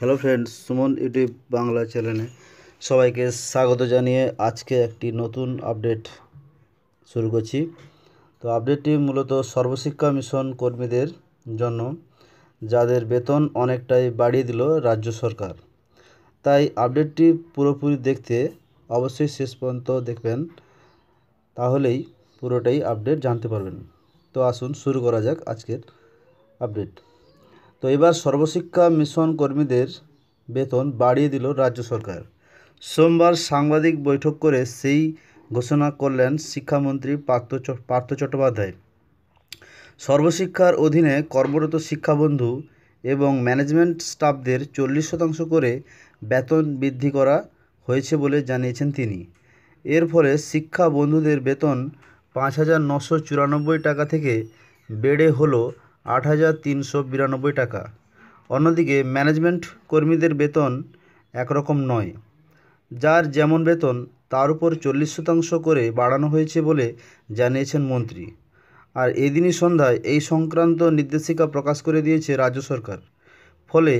hello friends Suman YouTube Bangla চ্যানেলে সবাইকে স্বাগত জানিয়ে আজকে একটি নতুন আপডেট শুরু করছি তো আপডেটটি মূলত সর্বশিক্ষা মিশন কর্মীদের জন্য যাদের বেতন অনেকটাই বাড়িয়ে দিল রাজ্য সরকার তাই আপডেটটি পুরোপুরি দেখতে অবশ্যই শেষ পর্যন্ত দেখবেন তাহলেই পুরোটাই আপডেট জানতে পারবেন তো আসুন শুরু করা যাক আজকের আপডেট তো এবার সর্বশিক্ষা মিশন কর্মীদের বেতন বাড়িয়ে দিল রাজ্য সরকার সোমবার সাংবাদিক বৈঠক করে সেই ঘোষণা করলেন শিক্ষামন্ত্রী পার্থ পার্থ চট্টোপাধ্যায় সর্বশিক্ষার অধীনে কর্মরত শিক্ষাবন্ধু এবং ম্যানেজমেন্ট স্টাফদের চল্লিশ শতাংশ করে বেতন বৃদ্ধি করা হয়েছে বলে জানিয়েছেন তিনি এর ফলে শিক্ষা বন্ধুদের বেতন পাঁচ হাজার নশো চুরানব্বই টাকা থেকে বেড়ে হলো আট হাজার তিনশো বিরানব্বই টাকা অন্যদিকে ম্যানেজমেন্ট কর্মীদের বেতন একরকম নয় যার যেমন বেতন তার উপর চল্লিশ শতাংশ করে বাড়ানো হয়েছে বলে জানিয়েছেন মন্ত্রী আর এদিনই সন্ধ্যায় এই সংক্রান্ত নির্দেশিকা প্রকাশ করে দিয়েছে রাজ্য সরকার ফলে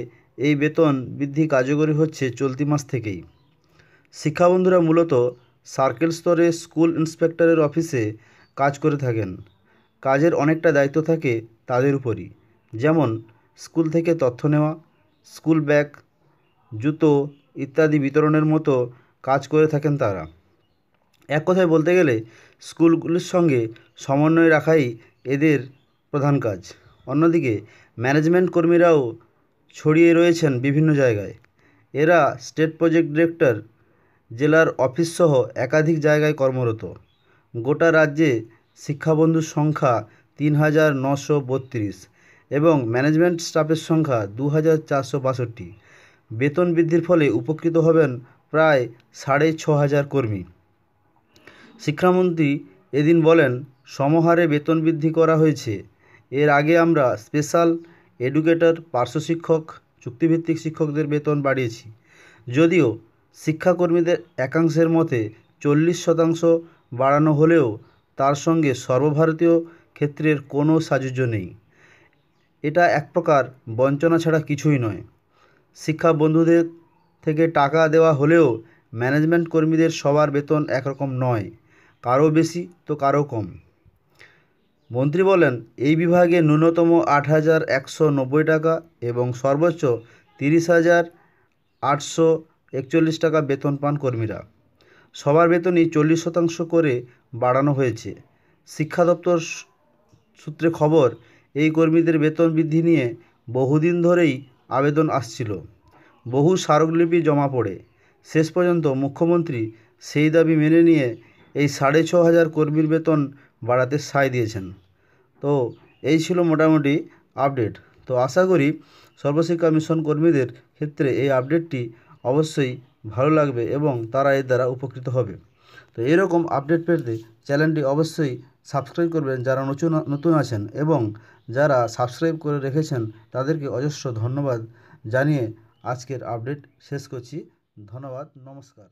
এই বেতন বৃদ্ধি কার্যকরী হচ্ছে চলতি মাস থেকেই শিক্ষাবন্ধুরা মূলত সার্কেল স্তরে স্কুল ইন্সপেক্টরের অফিসে কাজ করে থাকেন কাজের অনেকটা দায়িত্ব থাকে তাদের উপরই যেমন স্কুল থেকে তথ্য নেওয়া স্কুল ব্যাগ জুতো ইত্যাদি বিতরণের মতো কাজ করে থাকেন তারা এক কথায় বলতে গেলে স্কুলগুলির সঙ্গে সমন্বয় রাখাই এদের প্রধান কাজ অন্যদিকে ম্যানেজমেন্ট কর্মীরাও ছড়িয়ে রয়েছেন বিভিন্ন জায়গায় এরা স্টেট প্রজেক্ট ডিরেক্টর জেলার অফিস সহ একাধিক জায়গায় কর্মরত গোটা রাজ্যে শিক্ষাবন্ধুর সংখ্যা তিন হাজার নশো বত্রিশ এবং ম্যানেজমেন্ট স্টাফের সংখ্যা দু হাজার চারশো বাষট্টি বেতন বৃদ্ধির ফলে উপকৃত হবেন প্রায় সাড়ে ছ হাজার কর্মী শিক্ষামন্ত্রী এদিন বলেন সমহারে বেতন বৃদ্ধি করা হয়েছে এর আগে আমরা স্পেশাল এডুকেটর পার্শ্ব শিক্ষক চুক্তিভিত্তিক শিক্ষকদের বেতন বাড়িয়েছি যদিও শিক্ষাকর্মীদের একাংশের মতে চল্লিশ শতাংশ বাড়ানো হলেও তার সঙ্গে সর্বভারতীয় ক্ষেত্রের কোনো সাজুজ্য নেই এটা এক প্রকার বঞ্চনা ছাড়া কিছুই নয় শিক্ষা বন্ধুদের থেকে টাকা দেওয়া হলেও ম্যানেজমেন্ট কর্মীদের সবার বেতন একরকম নয় কারও বেশি তো কারও কম মন্ত্রী বলেন এই বিভাগে ন্যূনতম আট হাজার একশো নব্বই টাকা এবং সর্বোচ্চ তিরিশ হাজার আটশো একচল্লিশ টাকা বেতন পান কর্মীরা সবার বেতনই চল্লিশ শতাংশ করে বাড়ানো হয়েছে শিক্ষা দপ্তর সূত্রে খবর এই কর্মীদের বেতন বৃদ্ধি নিয়ে বহুদিন ধরেই আবেদন আসছিল বহু স্মারকলিপি জমা পড়ে শেষ পর্যন্ত মুখ্যমন্ত্রী সেই দাবি মেনে নিয়ে এই সাড়ে ছ হাজার কর্মীর বেতন বাড়াতে সায় দিয়েছেন তো এই ছিল মোটামুটি আপডেট তো আশা করি সর্বশিক্ষা মিশন কর্মীদের ক্ষেত্রে এই আপডেটটি অবশ্যই ভালো লাগবে এবং তারা এর দ্বারা উপকৃত হবে তো এরকম আপডেট পেতে চ্যানেলটি অবশ্যই সাবস্ক্রাইব করবেন যারা নতুন নতুন আছেন এবং যারা সাবস্ক্রাইব করে রেখেছেন তাদেরকে অজস্র ধন্যবাদ জানিয়ে আজকের আপডেট শেষ করছি ধন্যবাদ নমস্কার